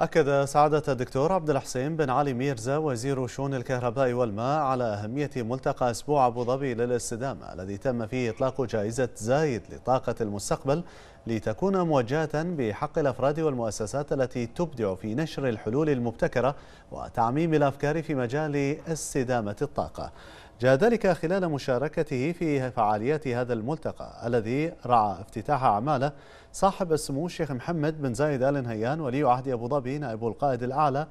أكد سعادة الدكتور عبد الحسين بن علي ميرزا وزير شؤون الكهرباء والماء على أهمية ملتقى أسبوع أبو ظبي للاستدامة الذي تم فيه إطلاق جائزة زايد لطاقة المستقبل لتكون موجهة بحق الأفراد والمؤسسات التي تبدع في نشر الحلول المبتكرة وتعميم الأفكار في مجال استدامة الطاقة. جاء ذلك خلال مشاركته في فعاليات هذا الملتقى الذي رعى افتتاح أعماله صاحب السمو الشيخ محمد بن زايد آل نهيان ولي عهد أبو ظبي نائب القائد الأعلى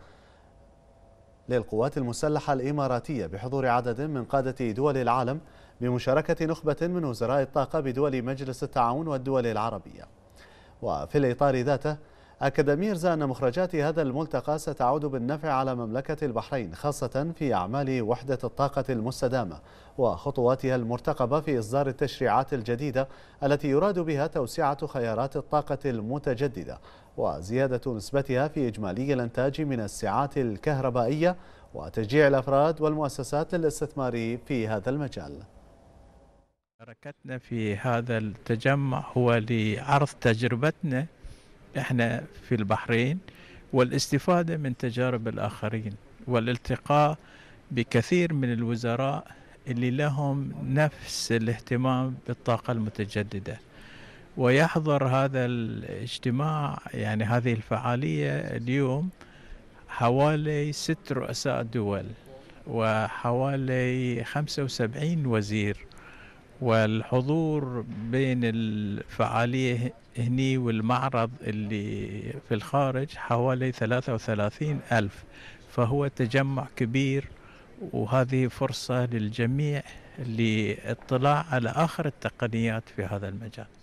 للقوات المسلحة الإماراتية بحضور عدد من قادة دول العالم بمشاركة نخبة من وزراء الطاقة بدول مجلس التعاون والدول العربية وفي الإطار ذاته أكد ميرزا أن مخرجات هذا الملتقى ستعود بالنفع على مملكة البحرين خاصة في أعمال وحدة الطاقة المستدامة وخطواتها المرتقبة في إصدار التشريعات الجديدة التي يراد بها توسعة خيارات الطاقة المتجددة وزيادة نسبتها في إجمالي الإنتاج من السعات الكهربائية وتشجيع الأفراد والمؤسسات للاستثمار في هذا المجال شاركتنا في هذا التجمع هو لعرض تجربتنا احنا في البحرين والاستفادة من تجارب الآخرين والالتقاء بكثير من الوزراء اللي لهم نفس الاهتمام بالطاقة المتجددة ويحضر هذا الاجتماع يعني هذه الفعالية اليوم حوالي ست رؤساء دول وحوالي 75 وزير والحضور بين الفعالية هني والمعرض اللي في الخارج حوالي 33 ألف فهو تجمع كبير وهذه فرصة للجميع للاطلاع على آخر التقنيات في هذا المجال